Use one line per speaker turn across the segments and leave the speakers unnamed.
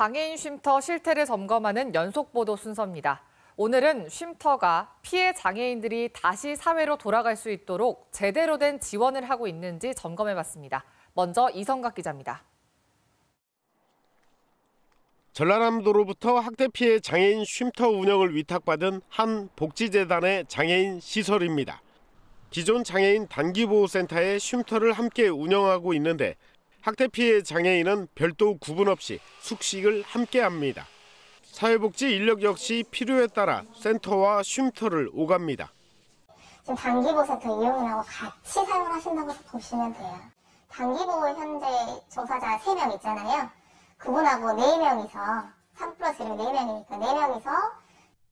장애인 쉼터 실태를 점검하는 연속 보도 순서입니다. 오늘은 쉼터가 피해 장애인들이 다시 사회로 돌아갈 수 있도록 제대로 된 지원을 하고 있는지 점검해봤습니다. 먼저 이성각 기자입니다.
전라남도로부터 학대 피해 장애인 쉼터 운영을 위탁받은 한 복지재단의 장애인 시설입니다. 기존 장애인 단기보호센터의 쉼터를 함께 운영하고 있는데 학대 피해 장애인은 별도 구분 없이 숙식을 함께합니다. 사회복지 인력 역시 필요에 따라 센터와 쉼터를 오갑니다.
지금 단기보센터 이용인하고 같이 사용 하신다고 보시면 돼요. 단기보 현재 조사자 3명 있잖아요. 그분하고 4명이서 3 플러스 4명이니까 4명이서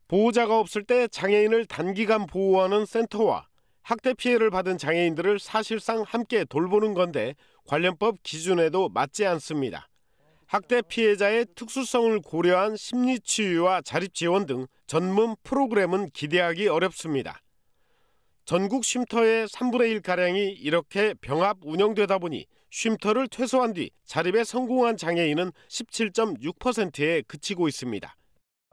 보호자가 없을 때 장애인을 단기간 보호하는 센터와 학대 피해를 받은 장애인들을 사실상 함께 돌보는 건데 관련법 기준에도 맞지 않습니다. 학대 피해자의 특수성을 고려한 심리치유와 자립지원 등 전문 프로그램은 기대하기 어렵습니다. 전국 쉼터의 3분의 1가량이 이렇게 병합 운영되다 보니 쉼터를 퇴소한 뒤 자립에 성공한 장애인은 17.6%에 그치고 있습니다.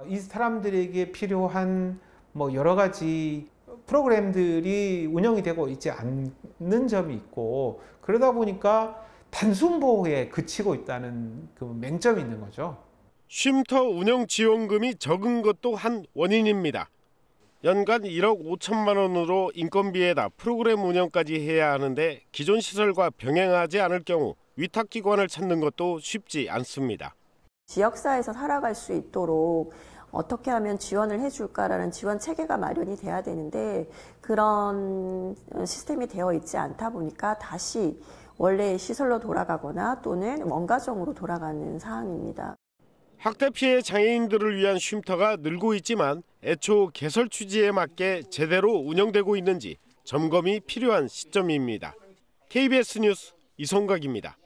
이 사람들에게 필요한 뭐 여러 가지 프로그램들이 운영이 되고 있지 않는 점이 있고 그러다 보니까 단순 보호에 그치고 있다는 그 맹점이 있는 거죠. 쉼터 운영 지원금이 적은 것도 한 원인입니다. 연간 1억 5천만 원으로 인건비에다 프로그램 운영까지 해야 하는데 기존 시설과 병행하지 않을 경우 위탁기관을 찾는 것도 쉽지 않습니다. 지역사에서 살아갈 수 있도록
어떻게 하면 지원을 해줄까라는 지원 체계가 마련이 돼야 되는데 그런 시스템이 되어 있지 않다 보니까 다시 원래의 시설로 돌아가거나 또는 원가정으로 돌아가는 상황입니다.
학대 피해 장애인들을 위한 쉼터가 늘고 있지만 애초 개설 취지에 맞게 제대로 운영되고 있는지 점검이 필요한 시점입니다. KBS 뉴스 이성각입니다.